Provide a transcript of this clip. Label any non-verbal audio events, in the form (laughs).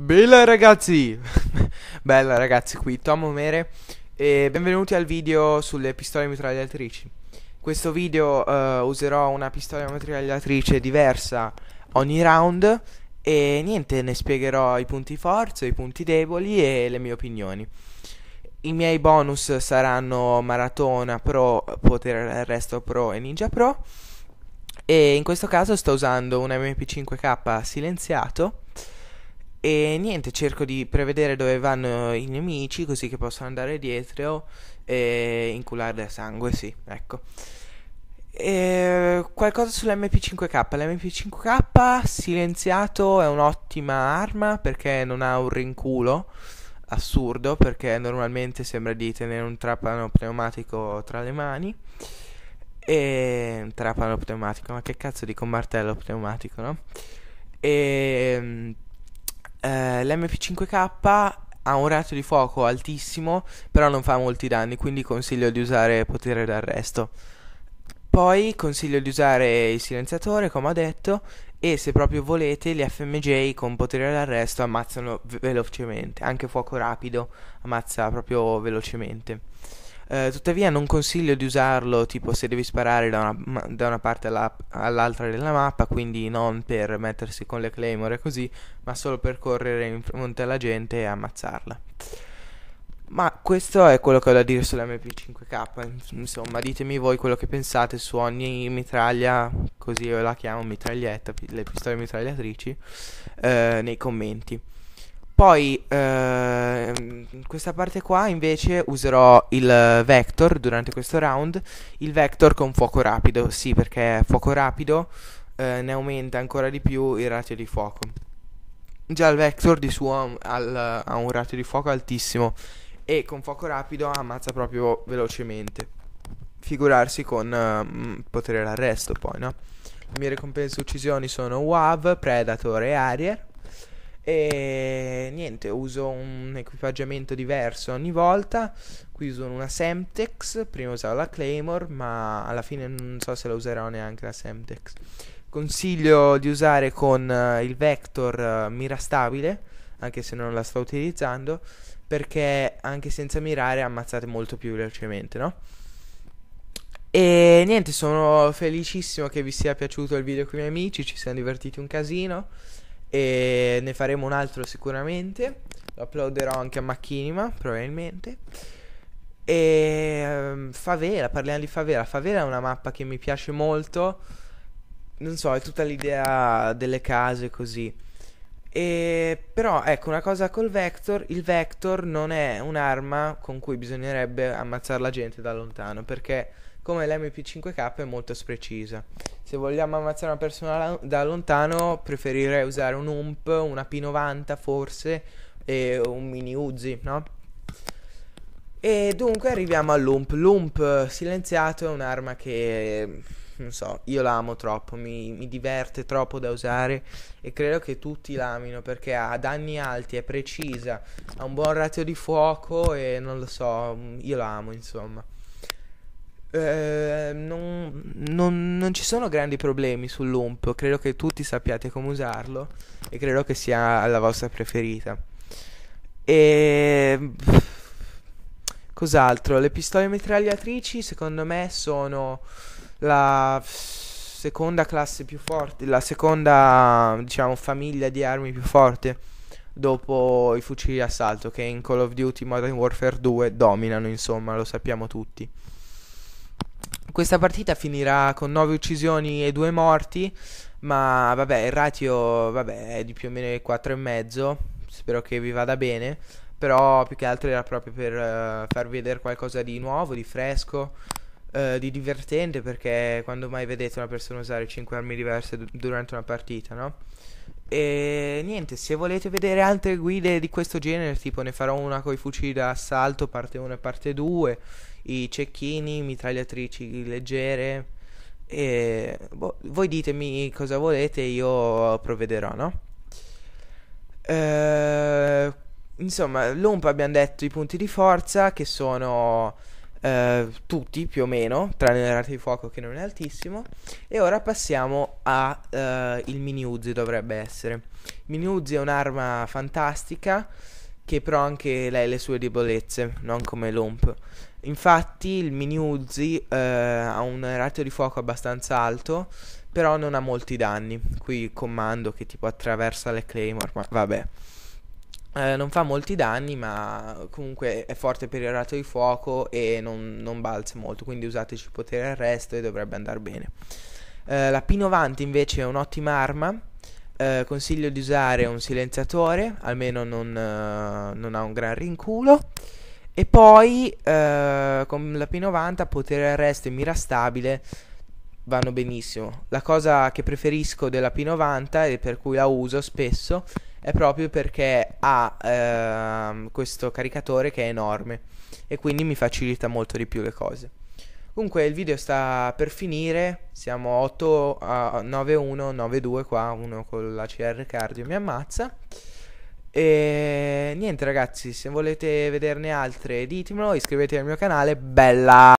Bella ragazzi! (laughs) Bella ragazzi, qui Tom Omere e benvenuti al video sulle pistole mitragliatrici. In questo video uh, userò una pistola mitragliatrice diversa ogni round e niente, ne spiegherò i punti forza, i punti deboli e le mie opinioni. I miei bonus saranno Maratona Pro, Potere Arresto Pro e Ninja Pro e in questo caso sto usando un MP5K silenziato e niente, cerco di prevedere dove vanno i nemici così che possano andare dietro e incularli a sangue, sì, ecco. E qualcosa sull'MP5K. L'MP5K silenziato è un'ottima arma perché non ha un rinculo assurdo perché normalmente sembra di tenere un trapano pneumatico tra le mani e trapano pneumatico ma che cazzo dico martello pneumatico no e eh, l'MP5K ha un reato di fuoco altissimo, però non fa molti danni, quindi consiglio di usare potere d'arresto. Poi consiglio di usare il silenziatore, come ho detto, e se proprio volete gli FMJ con potere d'arresto ammazzano velocemente, anche fuoco rapido ammazza proprio velocemente. Eh, tuttavia non consiglio di usarlo tipo se devi sparare da una, da una parte alla, all'altra della mappa, quindi non per mettersi con le claymore e così, ma solo per correre in fronte alla gente e ammazzarla. Ma questo è quello che ho da dire sulla mp 5 k Insomma, ditemi voi quello che pensate su ogni mitraglia, così io la chiamo mitraglietta, le pistole mitragliatrici, eh, nei commenti. Poi eh, questa parte qua invece userò il vector durante questo round, il vector con fuoco rapido, sì perché fuoco rapido eh, ne aumenta ancora di più il ratio di fuoco. Già il vector di suo ha un, ha un ratio di fuoco altissimo e con fuoco rapido ammazza proprio velocemente. Figurarsi con eh, potere d'arresto poi, no? Le mie ricompense uccisioni sono WAV, Predator e Arier e niente, uso un equipaggiamento diverso ogni volta. Qui uso una Semtex, prima usavo la Claymore, ma alla fine non so se la userò neanche la Semtex. Consiglio di usare con uh, il Vector uh, eh, mira stabile, anche se non la sto utilizzando, perché anche senza mirare ammazzate molto più velocemente, no? E niente, sono felicissimo che vi sia piaciuto il video con i miei amici, ci siamo divertiti un casino e ne faremo un altro sicuramente. Lo applauderò anche a Macchinima, probabilmente. E um, Favela, parliamo di Favela. Favela è una mappa che mi piace molto. Non so, è tutta l'idea delle case così. E, però ecco una cosa col vector, il vector non è un'arma con cui bisognerebbe ammazzare la gente da lontano perché come l'MP5K è molto precisa. Se vogliamo ammazzare una persona da lontano, preferirei usare un UMP, una P90 forse, e un mini Uzi, no? E dunque arriviamo all'UMP. L'UMP silenziato è un'arma che non so, io la amo troppo, mi, mi, diverte troppo da usare e credo che tutti l'amino perché ha danni alti, è precisa, ha un buon ratio di fuoco e non lo so, io la amo insomma. Ehm, non, non, non, ci sono grandi problemi sull'UMP, credo che tutti sappiate come usarlo e credo che sia la vostra preferita. E ehm, cos'altro? Le pistole mitragliatrici secondo me sono la seconda classe più forte, la seconda diciamo famiglia di armi più forte dopo i fucili d'assalto che in Call of Duty Modern Warfare 2 dominano, insomma, lo sappiamo tutti. Questa partita finirà con 9 uccisioni e 2 morti, ma vabbè, il ratio vabbè, è di più o meno 4,5, spero che vi vada bene, però più che altro era proprio per uh, far vedere qualcosa di nuovo, di fresco, uh, di divertente, perché quando mai vedete una persona usare 5 armi diverse d- durante una partita, no? E niente, se volete vedere altre guide di questo genere, tipo ne farò una con i fucili d'assalto, parte 1 e parte 2, i cecchini, mitragliatrici leggere. E boh, voi ditemi cosa volete, io provvederò, no? Eh, insomma, l'UMP abbiamo detto i punti di forza che sono eh, tutti più o meno, tranne il rate di fuoco che non è altissimo. E ora passiamo al eh, mini Uzi dovrebbe essere. Il mini Uzi è un'arma fantastica che però anche lei ha le sue debolezze, non come l'OMP. Infatti il mini Uzi eh, ha un ratio di fuoco abbastanza alto, però non ha molti danni. Qui il comando che tipo attraversa le claymore, ma vabbè. Eh, non fa molti danni, ma comunque è forte per il rato di fuoco e non, non balza molto, quindi usateci potere arresto e dovrebbe andare bene. Eh, la P90 invece è un'ottima arma, eh, consiglio di usare un silenziatore, almeno non, eh, non ha un gran rinculo. E poi eh, con la P90 potere arresto e mira stabile vanno benissimo. La cosa che preferisco della P90 e per cui la uso spesso è proprio perché ha ehm, questo caricatore che è enorme e quindi mi facilita molto di più le cose. Comunque il video sta per finire, siamo 8 a 91, 92 qua, uno con la CR cardio mi ammazza. E niente ragazzi, se volete vederne altre ditemelo, iscrivetevi al mio canale, bella!